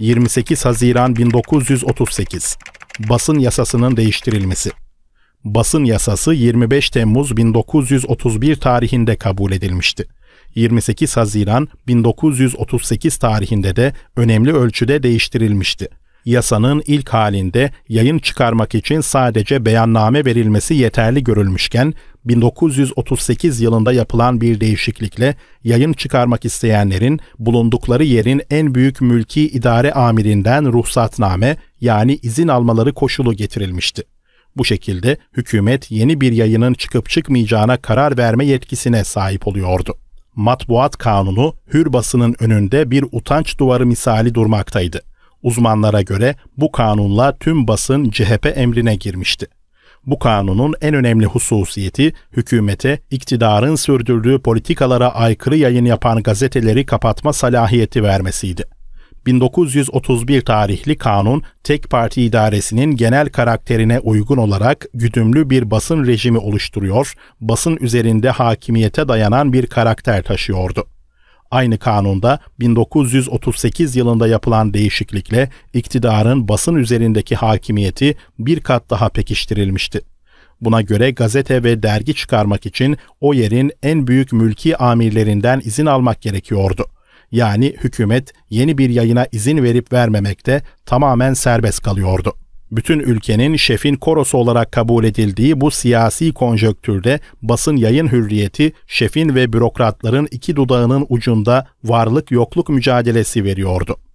28 Haziran 1938 Basın Yasasının değiştirilmesi. Basın Yasası 25 Temmuz 1931 tarihinde kabul edilmişti. 28 Haziran 1938 tarihinde de önemli ölçüde değiştirilmişti yasanın ilk halinde yayın çıkarmak için sadece beyanname verilmesi yeterli görülmüşken 1938 yılında yapılan bir değişiklikle yayın çıkarmak isteyenlerin bulundukları yerin en büyük mülki idare amirinden ruhsatname yani izin almaları koşulu getirilmişti. Bu şekilde hükümet yeni bir yayının çıkıp çıkmayacağına karar verme yetkisine sahip oluyordu. Matbuat kanunu hür basının önünde bir utanç duvarı misali durmaktaydı. Uzmanlara göre bu kanunla tüm basın CHP emrine girmişti. Bu kanunun en önemli hususiyeti hükümete iktidarın sürdürdüğü politikalara aykırı yayın yapan gazeteleri kapatma salahiyeti vermesiydi. 1931 tarihli kanun tek parti idaresinin genel karakterine uygun olarak güdümlü bir basın rejimi oluşturuyor, basın üzerinde hakimiyete dayanan bir karakter taşıyordu. Aynı kanunda 1938 yılında yapılan değişiklikle iktidarın basın üzerindeki hakimiyeti bir kat daha pekiştirilmişti. Buna göre gazete ve dergi çıkarmak için o yerin en büyük mülki amirlerinden izin almak gerekiyordu. Yani hükümet yeni bir yayına izin verip vermemekte tamamen serbest kalıyordu. Bütün ülkenin şefin korosu olarak kabul edildiği bu siyasi konjöktürde basın yayın hürriyeti şefin ve bürokratların iki dudağının ucunda varlık yokluk mücadelesi veriyordu.